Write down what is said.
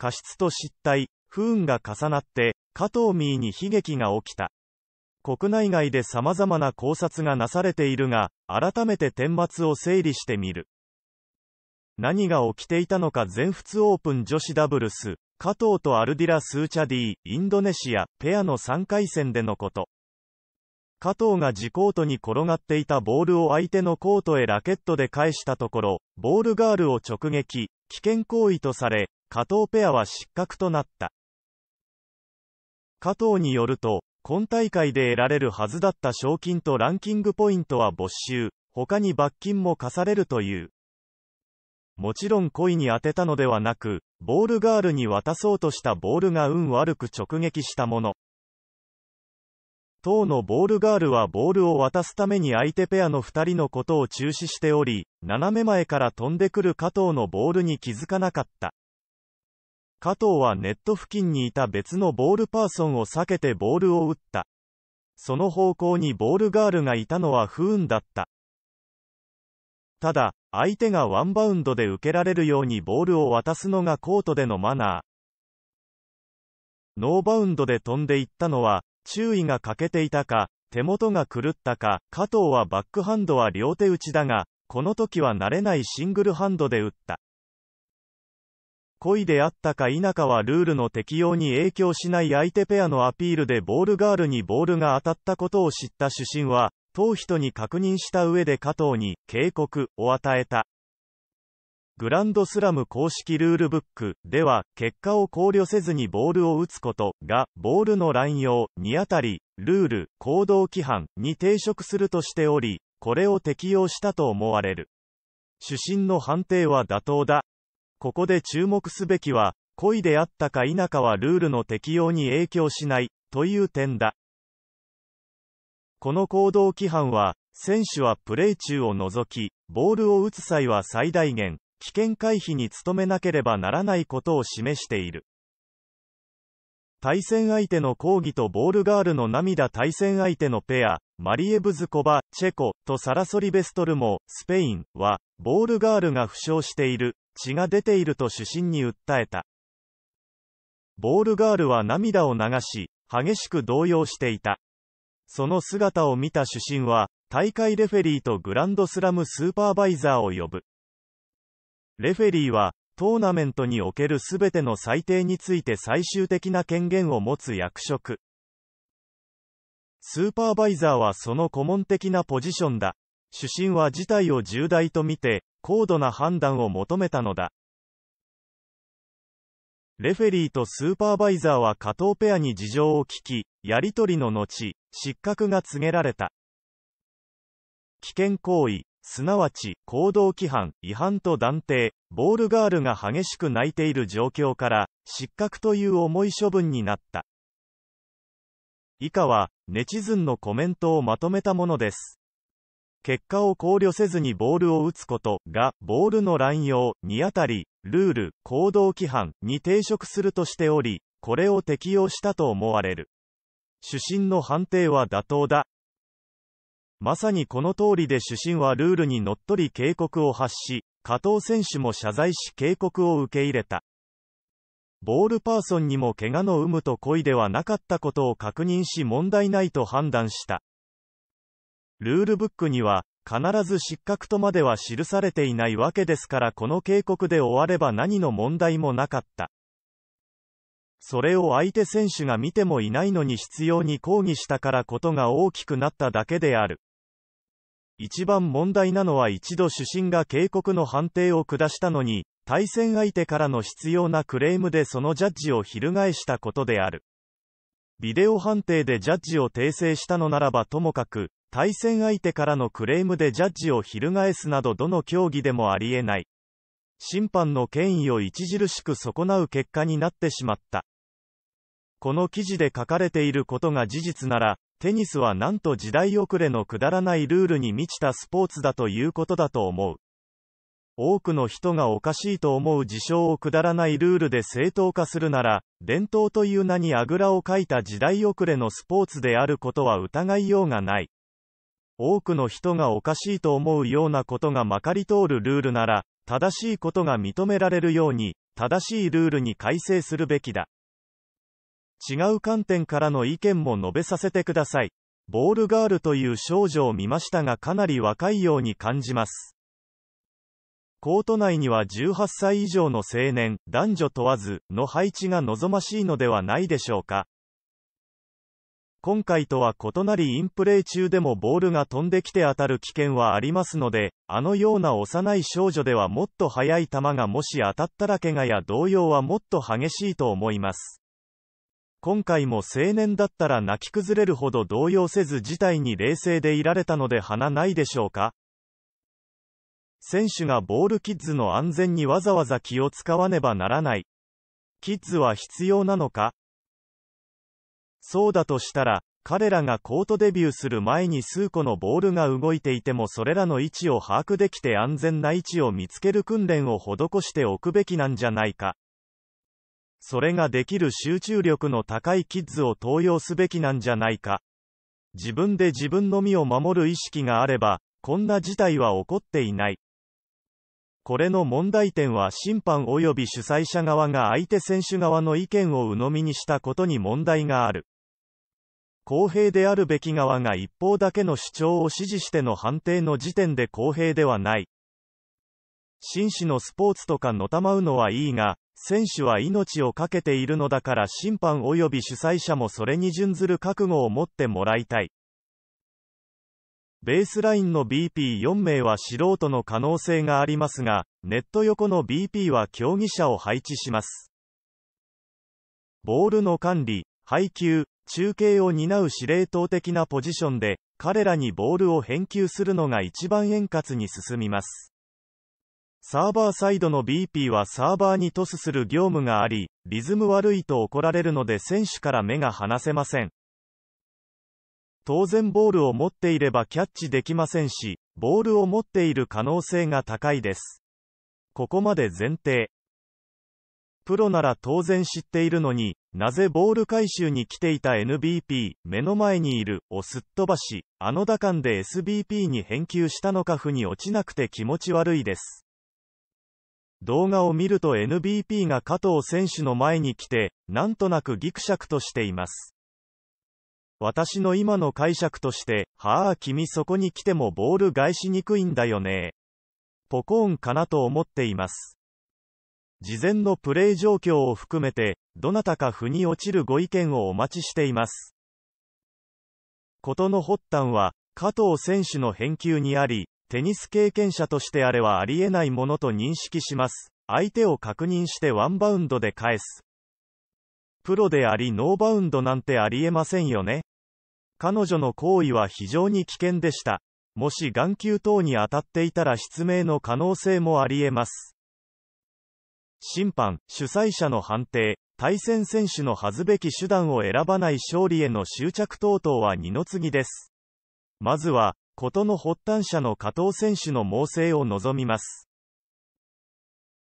過失と失態、不運が重なって、加藤ミーに悲劇が起きた。国内外で様々な考察がなされているが、改めて天末を整理してみる。何が起きていたのか全仏オープン女子ダブルス、加藤とアルディラ・スーチャディ、インドネシア、ペアの3回戦でのこと。加藤が自コートに転がっていたボールを相手のコートへラケットで返したところ、ボールガールを直撃、危険行為とされ、加藤ペアは失格となった。加藤によると、今大会で得られるはずだった賞金とランキングポイントは没収、他に罰金も課されるという。もちろん故意に当てたのではなく、ボールガールに渡そうとしたボールが運悪く直撃したもの。当のボールガールはボールを渡すために相手ペアの2人のことを中止しており、斜め前から飛んでくる加藤のボールに気づかなかった。加藤はネット付近にいた別のボールパーソンを避けてボールを打った。その方向にボールガールがいたのは不運だった。ただ、相手がワンバウンドで受けられるようにボールを渡すのがコートでのマナー。ノーバウンドで飛んでいったのは、注意が欠けていたか、手元が狂ったか、加藤はバックハンドは両手打ちだが、この時は慣れないシングルハンドで打った。故意であったか否かはルールの適用に影響しない相手ペアのアピールでボールガールにボールが当たったことを知った主審は、当人に確認した上で加藤に警告を与えた。グランドスラム公式ルールブックでは、結果を考慮せずにボールを打つことが、ボールの乱用にあたり、ルール、行動規範に抵触するとしており、これを適用したと思われる。主審の判定は妥当だ。ここで注目すべきは、故意であったか否かはルールの適用に影響しない、という点だ。この行動規範は、選手はプレー中を除き、ボールを打つ際は最大限、危険回避に努めなければならないことを示している。対戦相手の抗議とボールガールの涙対戦相手のペア、マリエブズコバ、チェコとサラソリベストルモ、スペインは、ボールガールが負傷している血が出ていると主審に訴えた。ボールガールは涙を流し、激しく動揺していた。その姿を見た主審は、大会レフェリーとグランドスラムスーパーバイザーを呼ぶ。レフェリーは、トーナメントにおける全ての裁定について最終的な権限を持つ役職。スーパーバイザーはその顧問的なポジションだ。主審は事態を重大と見て、高度な判断を求めたのだ。レフェリーとスーパーバイザーは加藤ペアに事情を聞き、やり取りの後、失格が告げられた。危険行為、すなわち行動規範、違反と断定、ボールガールが激しく泣いている状況から、失格という重い処分になった。以下は、ネチズンのコメントをまとめたものです。結果を考慮せずにボールを打つことが、ボールの乱用にあたり、ルール、行動規範に抵触するとしており、これを適用したと思われる。主審の判定は妥当だ。まさにこの通りで主審はルールにのっとり警告を発し、加藤選手も謝罪し警告を受け入れた。ボールパーソンにも怪我の有無と故意ではなかったことを確認し問題ないと判断した。ルールブックには、必ず失格とまでは記されていないわけですからこの警告で終われば何の問題もなかった。それを相手選手が見てもいないのに必要に抗議したからことが大きくなっただけである。一番問題なのは一度主審が警告の判定を下したのに、対戦相手からの必要なクレームでそのジャッジを翻したことである。ビデオ判定でジャッジを訂正したのならばともかく、対戦相手からのクレームでジャッジを翻すなどどの競技でもありえない。審判の権威を著しく損なう結果になってしまった。この記事で書かれていることが事実なら、テニスはなんと時代遅れのくだらないルールに満ちたスポーツだということだと思う。多くの人がおかしいと思う事象をくだらないルールで正当化するなら、伝統という名にあぐらをかいた時代遅れのスポーツであることは疑いようがない。多くの人がおかしいと思うようなことがまかり通るルールなら、正しいことが認められるように、正しいルールに改正するべきだ。違う観点からの意見も述べさせてください。ボールガールという少女を見ましたがかなり若いように感じます。コート内には18歳以上の青年、男女問わず、の配置が望ましいのではないでしょうか。今回とは異なりインプレー中でもボールが飛んできて当たる危険はありますので、あのような幼い少女ではもっと速い球がもし当たったら怪我や動揺はもっと激しいと思います。今回も青年だったら泣き崩れるほど動揺せず事態に冷静でいられたので花ないでしょうか選手がボールキッズの安全にわざわざ気を使わねばならない。キッズは必要なのかそうだとしたら、彼らがコートデビューする前に数個のボールが動いていてもそれらの位置を把握できて安全な位置を見つける訓練を施しておくべきなんじゃないか。それができる集中力の高いキッズを登用すべきなんじゃないか。自分で自分の身を守る意識があれば、こんな事態は起こっていない。これの問題点は審判及び主催者側が相手選手側の意見を鵜呑みにしたことに問題がある。公平であるべき側が一方だけの主張を支持しての判定の時点で公平ではない。紳士のスポーツとかのたまうのはいいが、選手は命を懸けているのだから審判及び主催者もそれに準ずる覚悟を持ってもらいたい。ベースラインの BP4 名は素人の可能性がありますが、ネット横の BP は競技者を配置します。ボールの管理、配球、中継を担う司令塔的なポジションで、彼らにボールを返球するのが一番円滑に進みます。サーバーサイドの BP はサーバーにトスする業務があり、リズム悪いと怒られるので選手から目が離せません。当然ボールを持っていればキャッチできませんし、ボールを持っている可能性が高いです。ここまで前提。プロなら当然知っているのに、なぜボール回収に来ていた NBP、目の前にいる、をすっ飛ばし、あの打感で SBP に返球したのか負に落ちなくて気持ち悪いです。動画を見ると NBP が加藤選手の前に来て、なんとなくギクシャクとしています。私の今の解釈として、はあ君そこに来てもボール返しにくいんだよね。ポコーンかなと思っています。事前のプレイ状況を含めて、どなたか腑に落ちるご意見をお待ちしています。ことの発端は、加藤選手の返球にあり、テニス経験者としてあれはありえないものと認識します。相手を確認してワンバウンドで返す。プロでありノーバウンドなんてありえませんよね。彼女の行為は非常に危険でした。もし眼球等に当たっていたら失明の可能性もありえます。審判、主催者の判定、対戦選手のはずべき手段を選ばない勝利への執着等々は二の次です。まずは、事の発端者の加藤選手の猛省を望みます。